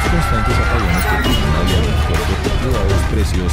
constantes apagones que precios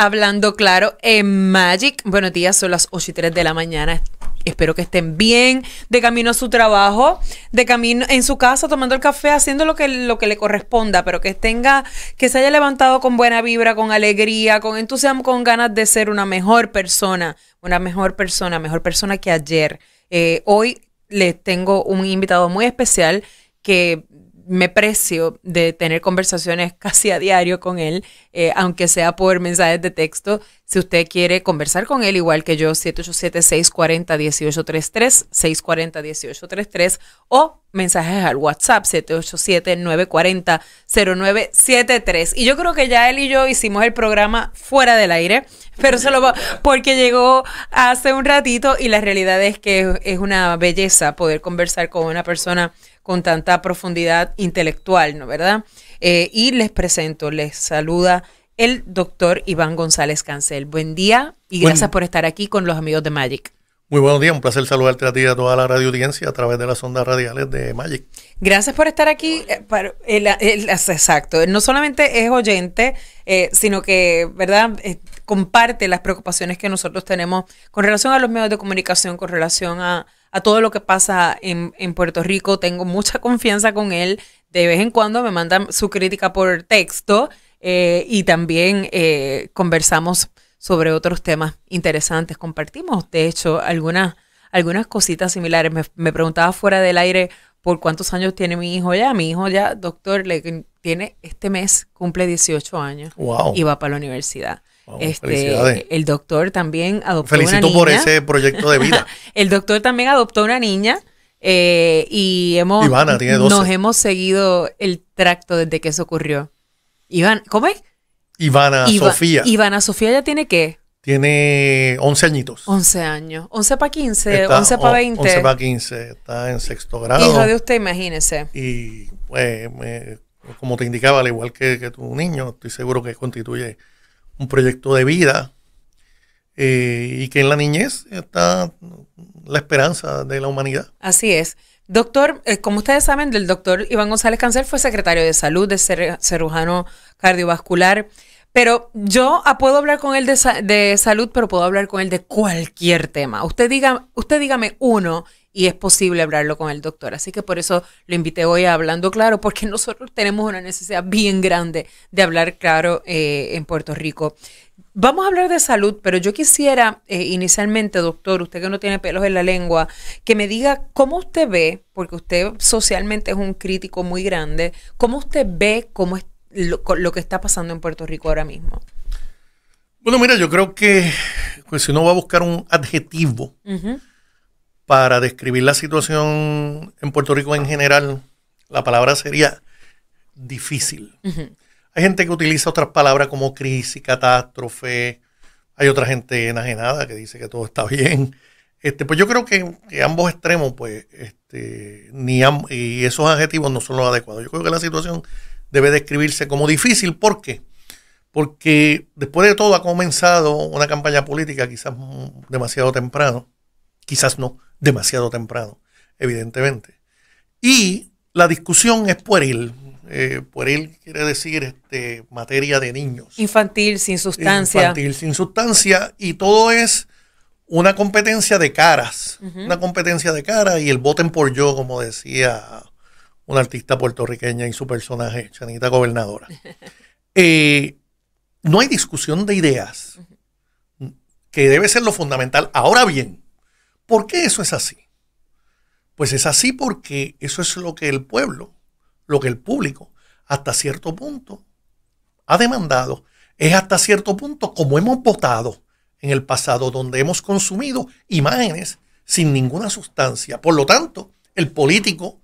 Hablando claro en Magic. Buenos días, son las 8 y 3 de la mañana. Espero que estén bien, de camino a su trabajo, de camino en su casa, tomando el café, haciendo lo que, lo que le corresponda, pero que tenga, que se haya levantado con buena vibra, con alegría, con entusiasmo, con ganas de ser una mejor persona, una mejor persona, mejor persona que ayer. Eh, hoy les tengo un invitado muy especial que me precio de tener conversaciones casi a diario con él, eh, aunque sea por mensajes de texto. Si usted quiere conversar con él, igual que yo, 787-640-1833, 640-1833 o mensajes al WhatsApp, 787-940-0973. Y yo creo que ya él y yo hicimos el programa fuera del aire, pero se lo va, porque llegó hace un ratito y la realidad es que es una belleza poder conversar con una persona con tanta profundidad intelectual, ¿no verdad? Eh, y les presento, les saluda el doctor Iván González Cancel. Buen día y gracias por estar aquí con los amigos de Magic. Muy buenos días, un placer saludarte a ti y a toda la radio audiencia a través de las ondas radiales de Magic. Gracias por estar aquí. Eh, exacto, no solamente es oyente, eh, sino que, ¿verdad? comparte las preocupaciones que nosotros tenemos con relación a los medios de comunicación, con relación a, a todo lo que pasa en, Puerto Rico. Tengo mucha confianza con él. De vez en cuando me mandan su crítica por texto eh, y también eh, conversamos sobre otros temas interesantes. Compartimos, de hecho, algunas, algunas cositas similares. Me, preguntaba fuera del aire por cuántos años tiene mi hijo ya. Mi hijo ya, doctor, le, tiene este mes, cumple 18 años wow. y va para la universidad. este, el doctor también adoptó Felicito por ese proyecto de vida. El doctor también adoptó una niña. Eh, y hemos, nos hemos seguido el tracto desde que eso ocurrió. Iván, ¿cómo es? Ivana Sofía. Ivana Sofía ya tiene qué? Tiene 11 añitos. 11 años. 11 para 15, 11 para 20. 11 para 15. Está en sexto grado. Hijo de usted, imagínese. Y pues, como te indicaba, al igual que, que, tu niño, estoy seguro que constituye un proyecto de vida eh, y que en la niñez está la esperanza de la humanidad. Así es. Doctor, eh, como ustedes saben, el doctor Iván González Cancel fue secretario de salud, de cirujano cardiovascular, pero yo ah, puedo hablar con él de, salud, pero puedo hablar con él de cualquier tema. Usted, diga, usted dígame uno y es posible hablarlo con el doctor. Así que por eso lo invité hoy a Hablando Claro, porque nosotros tenemos una necesidad bien grande de hablar claro eh, en Puerto Rico. Vamos a hablar de salud, pero yo quisiera eh, inicialmente, doctor, usted que no tiene pelos en la lengua, que me diga cómo usted ve, porque usted socialmente es un crítico muy grande, cómo usted ve cómo es lo, que está pasando en Puerto Rico ahora mismo. Bueno, mira, yo creo que pues, si uno va a buscar un adjetivo para describir la situación en Puerto Rico en general, la palabra sería difícil. Hay gente que utiliza otras palabras como crisis, catástrofe. Hay otra gente enajenada que dice que todo está bien. Este, pues yo creo que, ambos extremos, pues, este, ni y esos adjetivos no son los adecuados. Yo creo que la situación debe describirse como difícil. ¿Por qué? Porque después de todo ha comenzado una campaña política quizás demasiado temprano. Quizás no, demasiado temprano, evidentemente. Y la discusión es pueril. Eh, por él quiere decir este, materia de niños. Infantil, sin sustancia. Infantil, sin sustancia, y todo es una competencia de caras, una competencia de caras y el voten por yo, como decía una artista puertorriqueña y su personaje, Chanita Gobernadora. Eh, no hay discusión de ideas, que debe ser lo fundamental. Ahora bien, ¿por qué eso es así? Pues es así porque eso es lo que el pueblo lo que el público hasta cierto punto ha demandado es hasta cierto punto como hemos votado en el pasado, donde hemos consumido imágenes sin ninguna sustancia. Por lo tanto, el político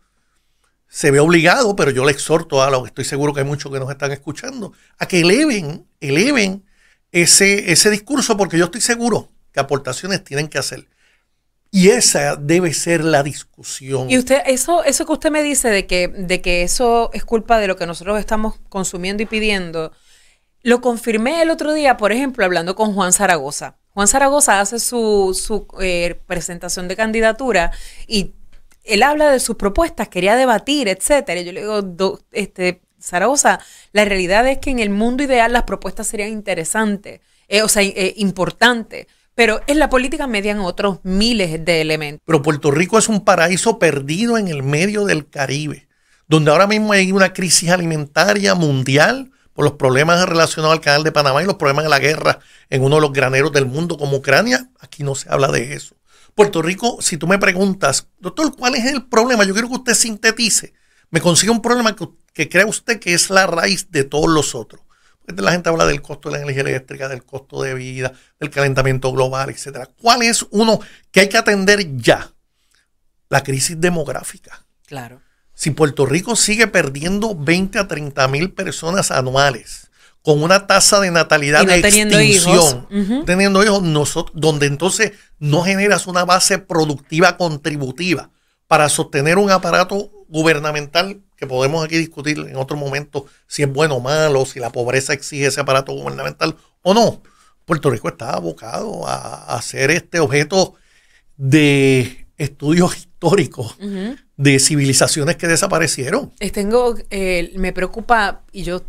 se ve obligado, pero yo le exhorto a los, estoy seguro que hay muchos que nos están escuchando, a que eleven, eleven ese, ese discurso, porque yo estoy seguro que aportaciones tienen que hacer. Y esa debe ser la discusión. Y usted, eso, eso que usted me dice de que, de que eso es culpa de lo que nosotros estamos consumiendo y pidiendo, lo confirmé el otro día, por ejemplo, hablando con Juan Zaragoza. Juan Zaragoza hace su, su eh, presentación de candidatura y él habla de sus propuestas, quería debatir, etcétera. Yo le digo, este, Zaragoza, la realidad es que en el mundo ideal las propuestas serían interesantes, eh, o sea, eh, importantes pero en la política median otros miles de elementos. Pero Puerto Rico es un paraíso perdido en el medio del Caribe, donde ahora mismo hay una crisis alimentaria mundial por los problemas relacionados al canal de Panamá y los problemas de la guerra en uno de los graneros del mundo como Ucrania. Aquí no se habla de eso. Puerto Rico, si tú me preguntas, doctor, ¿cuál es el problema? Yo quiero que usted sintetice. Me consigue un problema que, que crea usted que es la raíz de todos los otros la gente habla del costo de la energía eléctrica, del costo de vida, del calentamiento global, etcétera. ¿Cuál es uno que hay que atender ya? La crisis demográfica. Claro. Si Puerto Rico sigue perdiendo 20 a 30 mil personas anuales con una tasa de natalidad de teniendo extinción, teniendo hijos, donde entonces no generas una base productiva contributiva para sostener un aparato gubernamental que podemos aquí discutir en otro momento si es bueno o malo, si la pobreza exige ese aparato gubernamental o no. Puerto Rico está abocado a, ser este objeto de estudios históricos de civilizaciones que desaparecieron. Eh, tengo, eh, me preocupa, y yo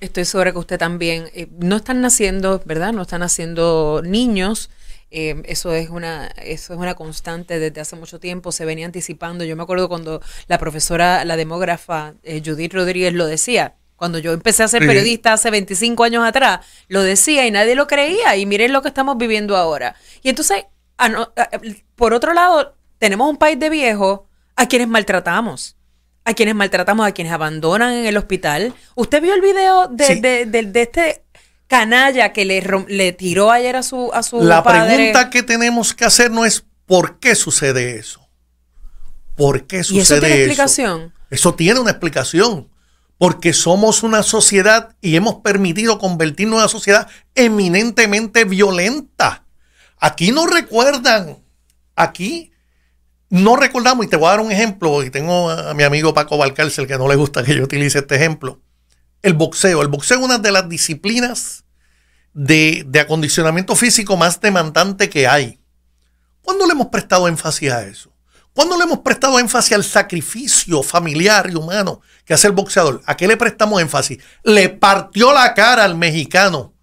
estoy segura que usted también, eh, no están naciendo, ¿verdad? No están haciendo niños Em, eso, es una, eso es una constante desde hace mucho tiempo, se venía anticipando. Yo me acuerdo cuando la profesora, la demógrafa eh, Judith Rodríguez lo decía, cuando yo empecé a ser periodista hace 25 años atrás, lo decía y nadie lo creía y miren lo que estamos viviendo ahora. Y entonces, por otro lado, tenemos un país de viejos a quienes maltratamos a quienes maltratamos, a quienes abandonan en el hospital. ¿Usted vio el video de, de, de, de este canalla que le, tiró ayer a su, a su La pregunta que tenemos que hacer no es por qué sucede eso. ¿Por qué sucede eso. eso? Tiene explicación? Eso tiene una explicación. Porque somos una sociedad y hemos permitido convertirnos en una sociedad eminentemente violenta. Aquí no recuerdan, aquí no recordamos, y te voy a dar un ejemplo, y tengo a mi amigo Paco Valcárcel que no le gusta que yo utilice este ejemplo el boxeo. El boxeo es una de las disciplinas de, acondicionamiento físico más demandante que hay. ¿Cuándo le hemos prestado énfasis a eso? ¿Cuándo le hemos prestado énfasis al sacrificio familiar y humano que hace el boxeador? ¿A qué le prestamos énfasis? Le partió la cara al mexicano.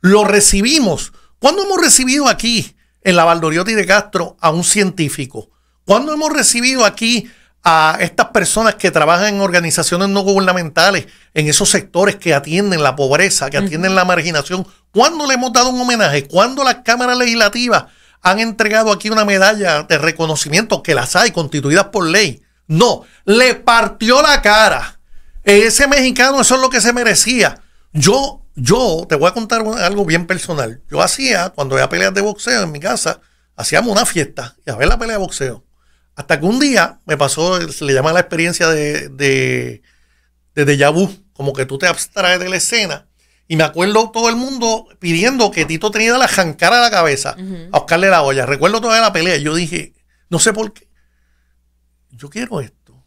Lo recibimos. ¿Cuándo hemos recibido aquí, en la Valdoriotti de Castro, a un científico? ¿Cuándo hemos recibido aquí a estas personas que trabajan en organizaciones no gubernamentales, en esos sectores que atienden la pobreza, que atienden la marginación. ¿Cuándo le hemos dado un homenaje? ¿Cuándo las cámaras legislativas han entregado aquí una medalla de reconocimiento que las hay constituidas por ley? No, le partió la cara. Ese mexicano, eso es lo que se merecía. Yo, yo te voy a contar algo bien personal. Yo hacía, cuando había peleas de boxeo en mi casa, hacíamos una fiesta y a ver la pelea de boxeo. Hasta que un día me pasó, se le llama la experiencia de, de, de déjà vu, como que tú te abstraes de la escena. Y me acuerdo todo el mundo pidiendo que Tito tenía la jancara a la cabeza a buscarle la olla. Recuerdo toda la pelea. Yo dije, no sé por qué. Yo quiero esto.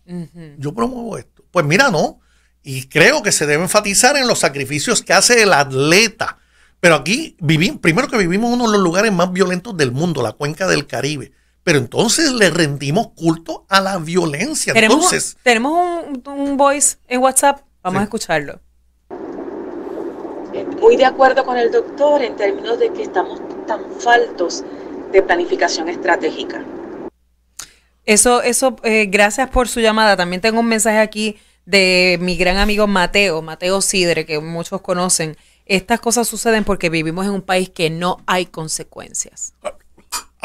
Yo promuevo esto. Pues mira, no. Y creo que se debe enfatizar en los sacrificios que hace el atleta. Pero aquí vivimos, primero que vivimos uno de los lugares más violentos del mundo, la cuenca del Caribe. Pero entonces le rendimos culto a la violencia. Tenemos, entonces, tenemos un, voice en WhatsApp, vamos a escucharlo. Muy eh, de acuerdo con el doctor en términos de que estamos tan faltos de planificación estratégica. Eso, eso, eh, gracias por su llamada. También tengo un mensaje aquí de mi gran amigo Mateo, Mateo Sidre, que muchos conocen. Estas cosas suceden porque vivimos en un país que no hay consecuencias. Ah,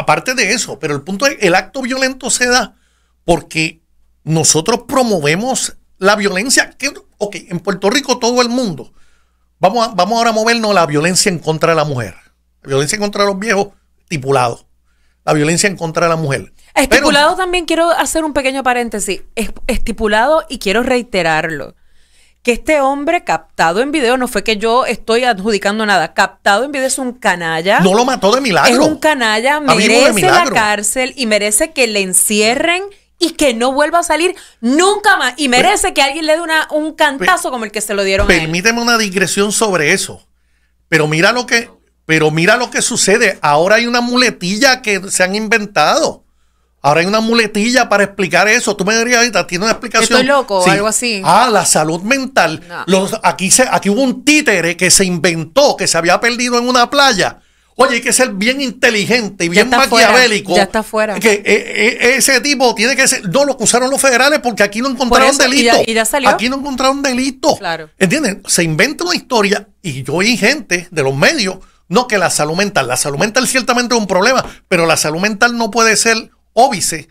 aparte de eso, pero el punto es, el acto violento se da porque nosotros promovemos la violencia. ok, en Puerto Rico todo el mundo. Vamos, vamos ahora a movernos la violencia en contra de la mujer. La violencia en contra de los viejos, estipulado. La violencia en contra de la mujer. Estipulado también quiero hacer un pequeño paréntesis. Estipulado y quiero reiterarlo que este hombre captado en video, no fue que yo estoy adjudicando nada, captado en video es un canalla. No lo mató de milagro. Es un canalla, merece la cárcel y merece que le encierren y que no vuelva a salir nunca más. Y merece que alguien le dé un cantazo como el que se lo dieron. Permíteme a él. una digresión sobre eso. Pero mira lo que, pero mira lo que sucede. Ahora hay una muletilla que se han inventado. Ahora hay una muletilla para explicar eso. Tú me dirías ahorita, tiene una explicación. Estoy loco o algo así. Ah, la salud mental. Los, aquí, aquí hubo un títere que se inventó, que se había perdido en una playa. Oye, hay que ser bien inteligente y bien maquiavélico. ya está fuera. Que eh, eh, ese tipo tiene que ser. No, lo acusaron los federales porque aquí no encontraron delito. Aquí no encontraron delito. Claro. ¿Entiendes? Se inventa una historia y yo y gente de los medios. No, que la salud mental. La salud mental ciertamente es un problema, pero la salud mental no puede ser óbice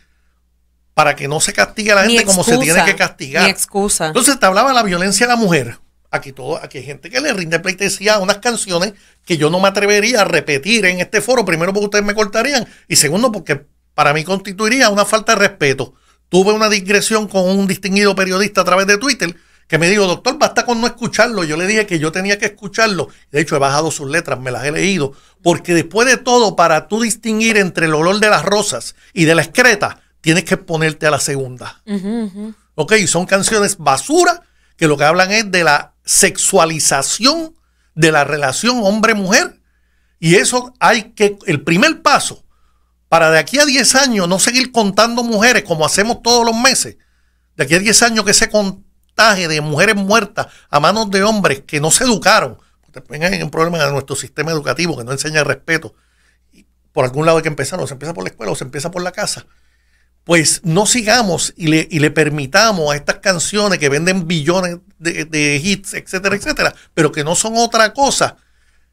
para que no se castigue a la gente como se tiene que castigar. excusa. Entonces te hablaba de la violencia a la mujer. Aquí, todo, aquí hay gente que le rinde pleitesía a unas canciones que yo no me atrevería a repetir en este foro. Primero, porque ustedes me cortarían. Y segundo, porque para mí constituiría una falta de respeto. Tuve una digresión con un distinguido periodista a través de Twitter que me dijo, doctor, basta con no escucharlo. Yo le dije que yo tenía que escucharlo. De hecho, he bajado sus letras, me las he leído. Porque después de todo, para tú distinguir entre el olor de las rosas y de la excreta, tienes que ponerte a la segunda. Ok, son canciones basura que lo que hablan es de la sexualización de la relación hombre-mujer. Y eso hay que, el primer paso, para de aquí a 10 años no seguir contando mujeres como hacemos todos los meses, de aquí a 10 años que se contó de mujeres muertas a manos de hombres que no se educaron. También en un problema en nuestro sistema educativo que no enseña respeto. por algún lado hay que empezar, o se empieza por la escuela o se empieza por la casa. Pues no sigamos y le, permitamos a estas canciones que venden billones de, hits, etcétera, etcétera, pero que no son otra cosa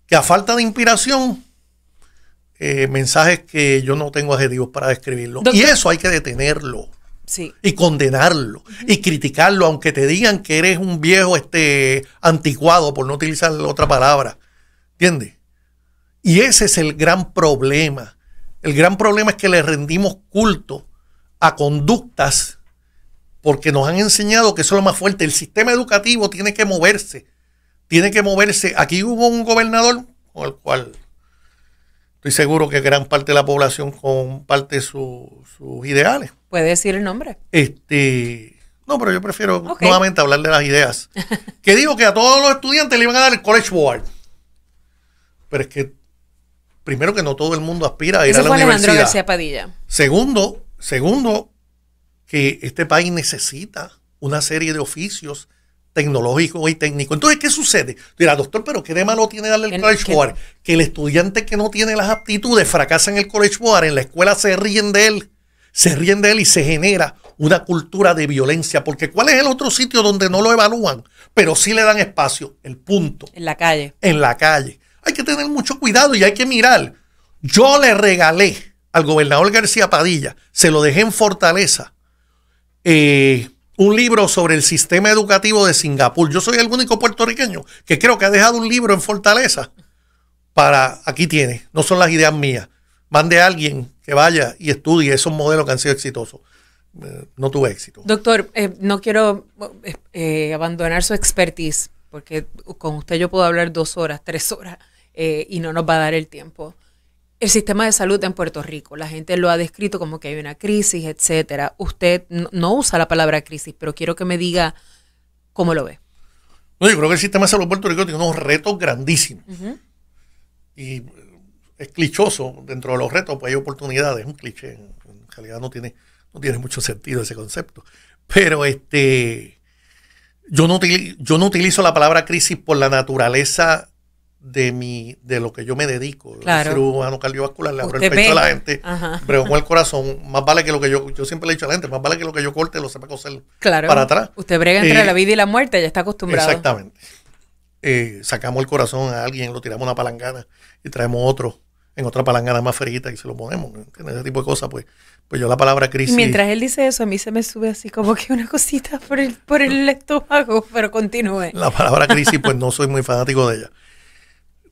que a falta de inspiración eh, mensajes que yo no tengo adjetivos para describirlo. y eso hay que detenerlo y condenarlo y criticarlo, aunque te digan que eres un viejo este, anticuado, por no utilizar la otra palabra. ¿Entiendes? Y ese es el gran problema. El gran problema es que le rendimos culto a conductas porque nos han enseñado que eso es lo más fuerte. El sistema educativo tiene que moverse. Tiene que moverse. Aquí hubo un gobernador con el cual estoy seguro que gran parte de la población comparte sus ideales. ¿Puede decir el nombre? Este, no, pero yo prefiero nuevamente hablar de las ideas. que digo que a todos los estudiantes le iban a dar el College Board. Pero es que, primero que no todo el mundo aspira a ir a la universidad. Padilla. Segundo, segundo, que este país necesita una serie de oficios tecnológico y técnico. Entonces, ¿qué sucede? Dirá, doctor, pero ¿qué de malo tiene darle el, el College Board? Que el estudiante que no tiene las aptitudes fracasa en el College Board, en la escuela se ríen de él, se ríen de él y se genera una cultura de violencia. Porque ¿cuál es el otro sitio donde no lo evalúan, pero sí le dan espacio? El punto. En la calle. En la calle. Hay que tener mucho cuidado y hay que mirar. Yo le regalé al gobernador García Padilla, se lo dejé en Fortaleza. Eh, un libro sobre el sistema educativo de Singapur. Yo soy el único puertorriqueño que creo que ha dejado un libro en Fortaleza para, aquí tiene, no son las ideas mías. Mande a alguien que vaya y estudie esos modelos que han sido exitosos. Eh, no tuve éxito. Doctor, eh, no quiero eh, abandonar su expertise, porque con usted yo puedo hablar dos horas, tres horas, y no nos va a dar el tiempo el sistema de salud en Puerto Rico. La gente lo ha descrito como que hay una crisis, etcétera. Usted no usa la palabra crisis, pero quiero que me diga cómo lo ve. No, yo creo que el sistema de salud en Puerto Rico tiene unos retos grandísimos. Y es clichoso dentro de los retos, pues hay oportunidades, es un cliché. En realidad no tiene, no tiene mucho sentido ese concepto. Pero este, yo, no, yo no utilizo la palabra crisis por la naturaleza de mi de lo que yo me dedico, claro. cirujano cardiovascular, le abro el pecho a la gente, pero con el corazón, más vale que lo que yo, yo siempre le he dicho a la gente, más vale que lo que yo corte lo sepa coser para atrás. Usted brega entre eh, la vida y la muerte, ya está acostumbrado. Exactamente. Eh, sacamos el corazón a alguien, lo tiramos a una palangana y traemos otro en otra palangana más ferita y se lo ponemos, en ese tipo de cosas, pues, pues yo la palabra crisis. mientras él dice eso, a mí se me sube así como que una cosita por el, por el estómago, pero continúe. La palabra crisis, pues no soy muy fanático de ella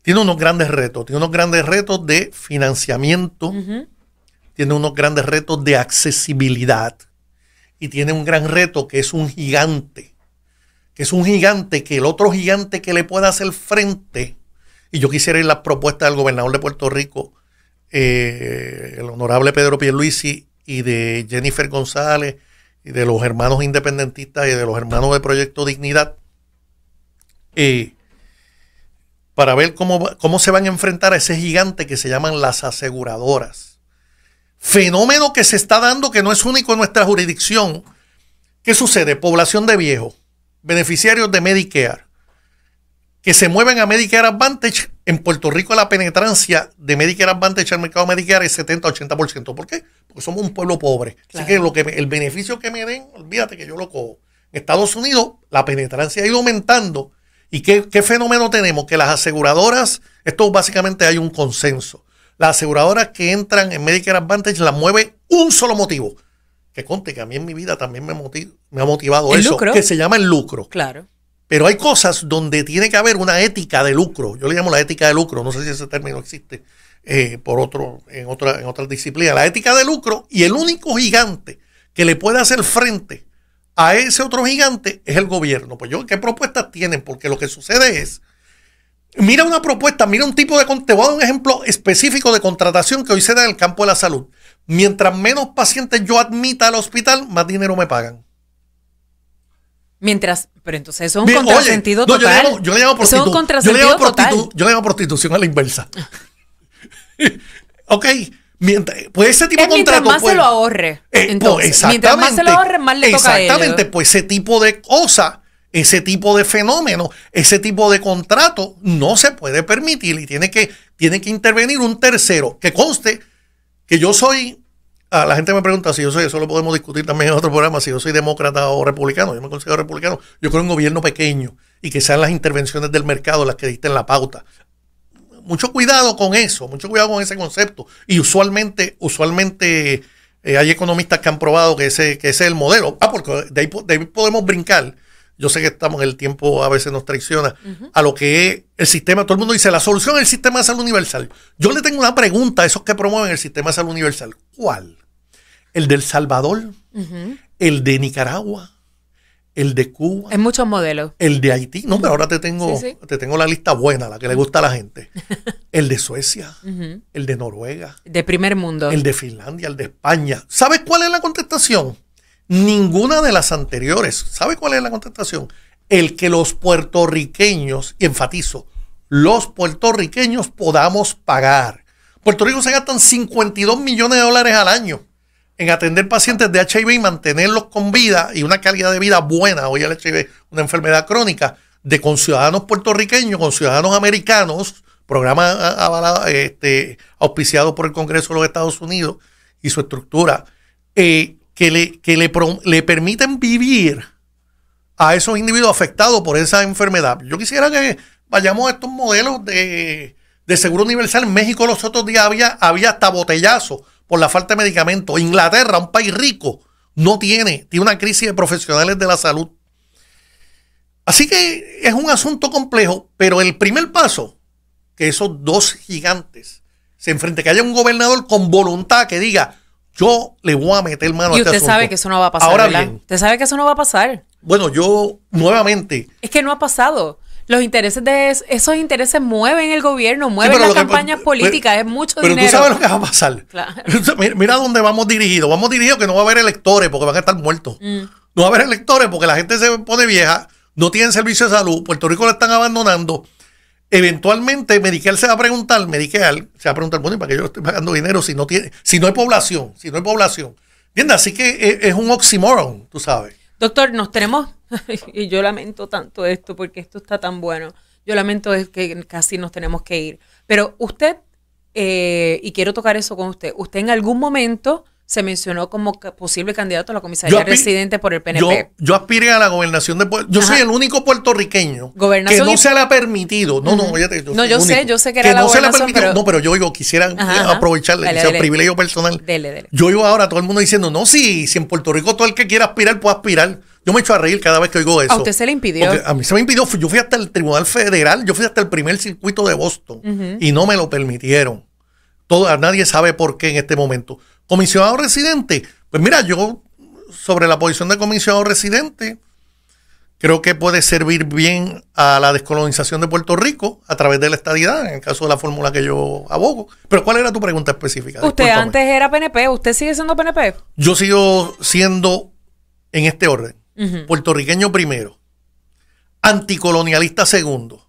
tiene unos grandes retos. Tiene unos grandes retos de financiamiento, tiene unos grandes retos de accesibilidad y tiene un gran reto que es un gigante. Que es un gigante que el otro gigante que le pueda hacer frente. Y yo quisiera ir la propuesta del gobernador de Puerto Rico, eh, el honorable Pedro Pierluisi y de Jennifer González y de los hermanos independentistas y de los hermanos de Proyecto Dignidad, eh, para ver cómo, se van a enfrentar a ese gigante que se llaman las aseguradoras. Fenómeno que se está dando que no es único en nuestra jurisdicción. ¿Qué sucede? Población de viejos, beneficiarios de Medicare, que se mueven a Medicare Advantage. En Puerto Rico la penetrancia de Medicare Advantage al mercado Medicare es 70-80%. ¿Por qué? Porque somos un pueblo pobre. Así que, lo que el beneficio que me den, olvídate que yo lo cojo. En Estados Unidos la penetrancia ha ido aumentando ¿Y qué, fenómeno tenemos? Que las aseguradoras, esto básicamente hay un consenso. Las aseguradoras que entran en Medicare Advantage las mueve un solo motivo. Que conte que a mí en mi vida también me, ha motivado eso, que se llama el lucro. Claro. Pero hay cosas donde tiene que haber una ética de lucro. Yo le llamo la ética de lucro. No sé si ese término existe eh, por otro, en otra, en otra disciplina. La ética de lucro y el único gigante que le puede hacer frente a ese otro gigante es el gobierno. Pues yo, ¿qué propuestas tienen? Porque lo que sucede es, mira una propuesta, mira un tipo de... Te voy a dar un ejemplo específico de contratación que hoy se da en el campo de la salud. Mientras menos pacientes yo admita al hospital, más dinero me pagan. Mientras, pero entonces eso es un contrasentido total. yo le llamo, prostitución. Yo le llamo prostitución a la inversa. ok, Mientras, pues ese tipo de contrato. más se pues, lo ahorre. Eh, pues, mientras más se lo ahorre, más le toca a ellos. Exactamente, pues ese tipo de cosa ese tipo de fenómeno, ese tipo de contrato no se puede permitir y tiene que, tiene que intervenir un tercero. Que conste que yo soy. Ah, la gente me pregunta si yo soy, eso lo podemos discutir también en otro programa, si yo soy demócrata o republicano. Yo me considero republicano. Yo creo en un gobierno pequeño y que sean las intervenciones del mercado las que dicten la pauta mucho cuidado con eso, mucho cuidado con ese concepto. Y usualmente, usualmente eh, hay economistas que han probado que ese, que es el modelo. Ah, porque de ahí, podemos brincar. Yo sé que estamos en el tiempo, a veces nos traiciona, a lo que es el sistema. Todo el mundo dice, la solución es el sistema de salud universal. Yo le tengo una pregunta a esos que promueven el sistema de salud universal. ¿Cuál? ¿El del Salvador? ¿El de Nicaragua? el de Cuba. En muchos modelos. El de Haití. No, pero ahora te tengo, te tengo la lista buena, la que le gusta a la gente. El de Suecia, el de Noruega. De primer mundo. El de Finlandia, el de España. ¿Sabes cuál es la contestación? Ninguna de las anteriores. ¿Sabes cuál es la contestación? El que los puertorriqueños, y enfatizo, los puertorriqueños podamos pagar. Puerto Rico se gastan 52 millones de dólares al año en atender pacientes de HIV y mantenerlos con vida y una calidad de vida buena. Hoy el HIV una enfermedad crónica de conciudadanos puertorriqueños, con ciudadanos americanos, programa avalado, este, auspiciado por el Congreso de los Estados Unidos y su estructura, eh, que, le, le, le permiten vivir a esos individuos afectados por esa enfermedad. Yo quisiera que vayamos a estos modelos de, seguro universal. En México los otros días había, había hasta botellazos por la falta de medicamentos. Inglaterra, un país rico, no tiene, tiene una crisis de profesionales de la salud. Así que es un asunto complejo, pero el primer paso, que esos dos gigantes se enfrenten, que haya un gobernador con voluntad que diga, yo le voy a meter mano a este usted sabe que eso no va a pasar, ¿verdad? usted sabe que eso no va a pasar. Bueno, yo nuevamente. Es que no ha pasado. Los intereses de esos intereses mueven el gobierno, mueven las pues, campañas pues, políticas, es mucho dinero. Pero tú sabes lo que va a pasar. Mira, dónde vamos dirigidos. Vamos dirigidos que no va a haber electores porque van a estar muertos. Mm. No va a haber electores porque la gente se pone vieja, no tienen servicio de salud, Puerto Rico la están abandonando. Eventualmente Medicare se va a preguntar, Medicare se va a preguntar, bueno, para qué yo estoy pagando dinero si no tiene, si no hay población, si no hay población? Así que es, eh, es un oxymoron, tú sabes. Doctor, nos tenemos, y yo lamento tanto esto porque esto está tan bueno, yo lamento es que casi nos tenemos que ir, pero usted, eh, y quiero tocar eso con usted, usted en algún momento se mencionó como posible candidato a la comisaría presidente por el PNP. Yo, aspiré a la gobernación de Puerto Yo soy el único puertorriqueño que no se le ha permitido. No, no, oye, yo No, yo sé, yo sé que era que no se le ha Pero... No, pero yo digo, quisiera aprovechar aprovecharle, privilegio personal. Yo digo ahora todo el mundo diciendo, no, si, si en Puerto Rico todo el que quiera aspirar puede aspirar. Yo me echo a reír cada vez que oigo eso. ¿A usted se le impidió? a mí se me impidió. Yo fui hasta el Tribunal Federal, yo fui hasta el primer circuito de Boston y no me lo permitieron. Todo, nadie sabe por qué en este momento. Comisionado residente, pues mira, yo sobre la posición de comisionado residente, creo que puede servir bien a la descolonización de Puerto Rico a través de la estadidad, en el caso de la fórmula que yo abogo. Pero ¿cuál era tu pregunta específica? Usted antes era PNP, ¿usted sigue siendo PNP? Yo sigo siendo en este orden. Puertorriqueño primero, anticolonialista segundo,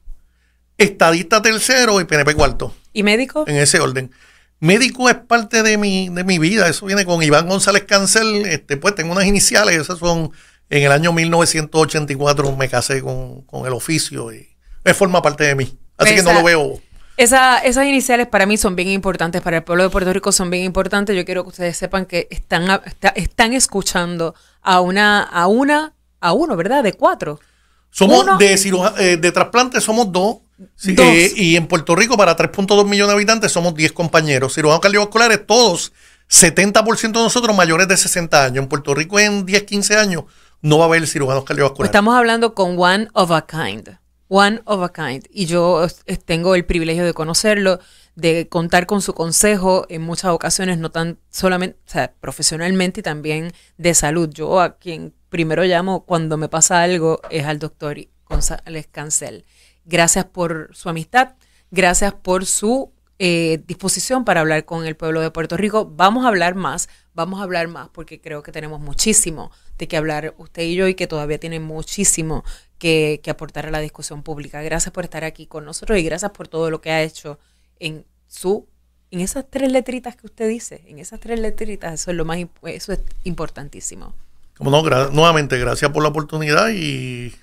estadista tercero y PNP cuarto. ¿Y médico? En ese orden. Médico es parte de mi, de mi vida, eso viene con Iván González Cancel, este, pues tengo unas iniciales, esas son, en el año 1984 me casé con, el oficio y forma parte de mí, así que no lo veo. esas iniciales para mí son bien importantes, para el pueblo de Puerto Rico son bien importantes. Yo quiero que ustedes sepan que están, están escuchando a una, a una, a uno, ¿verdad? De cuatro. Somos de, eh, de trasplante somos dos, eh, y en Puerto Rico, para 3.2 millones de habitantes, somos 10 compañeros. Cirujanos cardiovasculares, todos, 70% de nosotros mayores de 60 años. En Puerto Rico, en 10, 15 años, no va a haber cirujanos cardiovasculares. Estamos hablando con one of a kind. One of a kind. Y yo eh, tengo el privilegio de conocerlo, de contar con su consejo en muchas ocasiones, no tan solamente, profesionalmente y también de salud. Yo a quien primero llamo cuando me pasa algo es al doctor González Cancel. Gracias por su amistad, gracias por su eh, disposición para hablar con el pueblo de Puerto Rico. Vamos a hablar más, vamos a hablar más porque creo que tenemos muchísimo de qué hablar usted y yo y que todavía tiene muchísimo que, aportar a la discusión pública. Gracias por estar aquí con nosotros y gracias por todo lo que ha hecho en su en esas tres letritas que usted dice, en esas tres letritas, eso es lo más eso es importantísimo. Como no, nuevamente gracias por la oportunidad y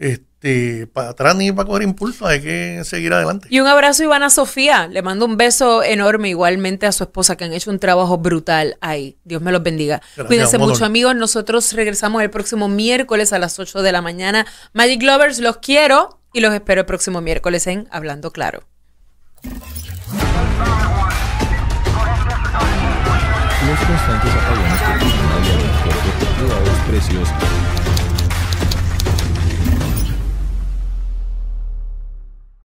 este este, para atrás ni para coger impulso, hay que seguir adelante. Y un abrazo Ivana Sofía, le mando un beso enorme igualmente a su esposa que han hecho un trabajo brutal ahí. Dios me los bendiga. Cuídense mucho amigos, nosotros regresamos el próximo miércoles a las 8 de la mañana. Magic Lovers, los quiero y los espero el próximo miércoles en Hablando Claro.